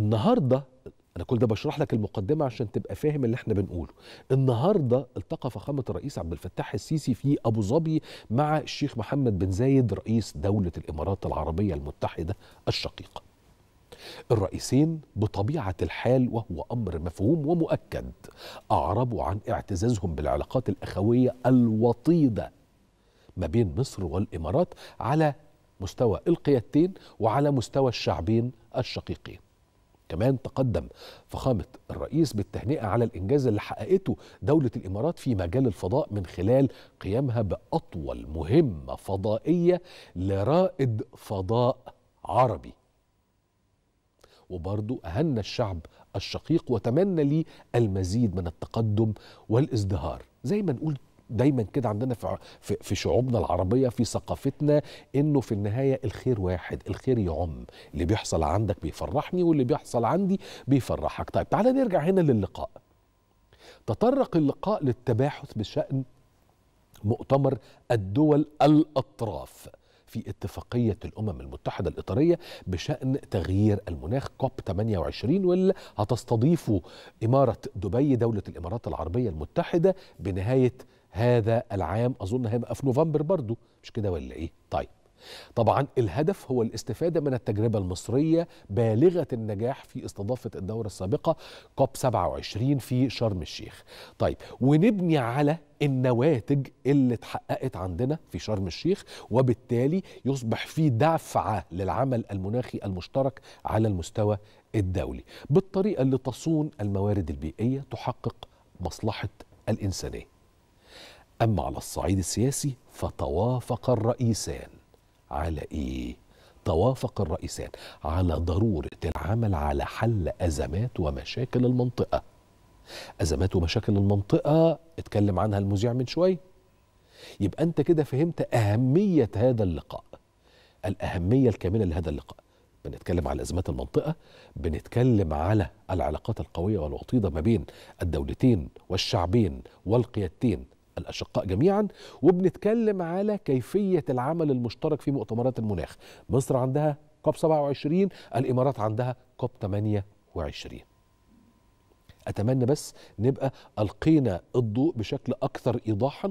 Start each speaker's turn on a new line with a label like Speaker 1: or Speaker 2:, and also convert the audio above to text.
Speaker 1: النهارده انا كل ده بشرح لك المقدمه عشان تبقى فاهم اللي احنا بنقوله النهارده التقى فخامه الرئيس عبد الفتاح السيسي في ابو ظبي مع الشيخ محمد بن زايد رئيس دوله الامارات العربيه المتحده الشقيقه الرئيسين بطبيعه الحال وهو امر مفهوم ومؤكد اعربوا عن اعتزازهم بالعلاقات الاخويه الوطيده ما بين مصر والامارات على مستوى القيادتين وعلى مستوى الشعبين الشقيقين كمان تقدم فخامة الرئيس بالتهنئة على الإنجاز اللي حققته دولة الإمارات في مجال الفضاء من خلال قيامها بأطول مهمة فضائية لرائد فضاء عربي وبرضو أهنى الشعب الشقيق وتمنى لي المزيد من التقدم والازدهار زي ما نقول دايما كده عندنا في, في شعوبنا العربيه في ثقافتنا انه في النهايه الخير واحد الخير يعم اللي بيحصل عندك بيفرحني واللي بيحصل عندي بيفرحك طيب تعالى نرجع هنا للقاء تطرق اللقاء للتباحث بشان مؤتمر الدول الاطراف في اتفاقية الأمم المتحدة الإطارية بشأن تغيير المناخ كوب 28 واللي هتستضيفه إمارة دبي دولة الإمارات العربية المتحدة بنهاية هذا العام اظن هيبقى في نوفمبر برضو مش كده ولا ايه طيب طبعا الهدف هو الاستفادة من التجربة المصرية بالغة النجاح في استضافة الدورة السابقة كوب 27 في شرم الشيخ طيب ونبني على النواتج اللي اتحققت عندنا في شرم الشيخ وبالتالي يصبح في دفعة للعمل المناخي المشترك على المستوى الدولي بالطريقة اللي تصون الموارد البيئية تحقق مصلحة الإنسانية أما على الصعيد السياسي فتوافق الرئيسان على إيه؟ توافق الرئيسان على ضرورة العمل على حل أزمات ومشاكل المنطقة أزمات ومشاكل المنطقة اتكلم عنها المذيع من شوي يبقى أنت كده فهمت أهمية هذا اللقاء الأهمية الكاملة لهذا اللقاء بنتكلم على أزمات المنطقة بنتكلم على العلاقات القوية والوطيدة ما بين الدولتين والشعبين والقيادتين الأشقاء جميعا وبنتكلم على كيفية العمل المشترك في مؤتمرات المناخ مصر عندها كوب 27 الإمارات عندها كوب 28 أتمنى بس نبقى ألقينا الضوء بشكل أكثر إيضاحا